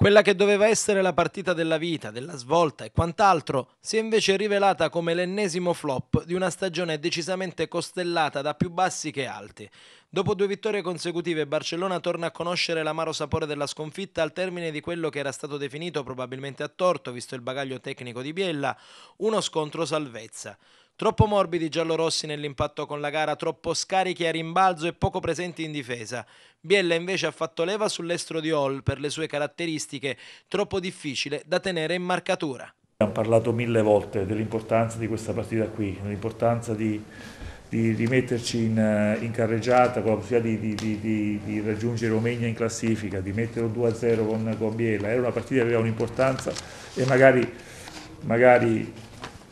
Quella che doveva essere la partita della vita, della svolta e quant'altro, si è invece rivelata come l'ennesimo flop di una stagione decisamente costellata da più bassi che alti. Dopo due vittorie consecutive, Barcellona torna a conoscere l'amaro sapore della sconfitta al termine di quello che era stato definito, probabilmente a torto, visto il bagaglio tecnico di Biella, uno scontro salvezza. Troppo morbidi giallorossi nell'impatto con la gara, troppo scarichi a rimbalzo e poco presenti in difesa. Biella invece ha fatto leva sull'estro di Hall per le sue caratteristiche, troppo difficile da tenere in marcatura. Abbiamo parlato mille volte dell'importanza di questa partita qui, dell'importanza di, di, di, in, eh, in, carreggiata con la possibilità di, di, raggiungere Romegna in classifica, di metterlo 2-0 con, con Biella. Era una partita che aveva un'importanza e magari, magari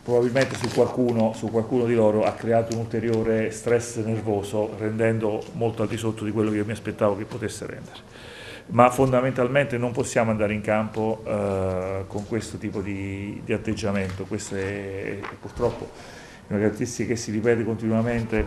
probabilmente su qualcuno, su qualcuno, di loro ha creato un ulteriore stress nervoso rendendo molto al di sotto di quello che io mi aspettavo che potesse rendere. Ma fondamentalmente non possiamo andare in campo eh, con questo tipo di, di atteggiamento, questa è, purtroppo una caratteristica che si ripete continuamente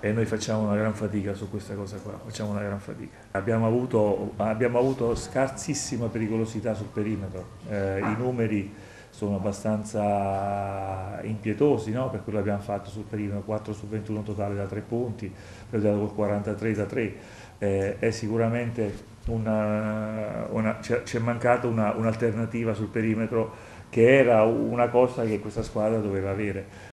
e noi facciamo una gran fatica su questa cosa qua, facciamo una gran fatica. Abbiamo avuto, abbiamo avuto scarsissima pericolosità sul perimetro, eh, i numeri sono abbastanza impietosi no? per quello che abbiamo fatto sul perimetro, 4 su 21 totale da 3 punti, perdiamo col 43 da 3, eh, è sicuramente una, una c'è mancata un'alternativa sul perimetro che era una cosa che questa squadra doveva avere.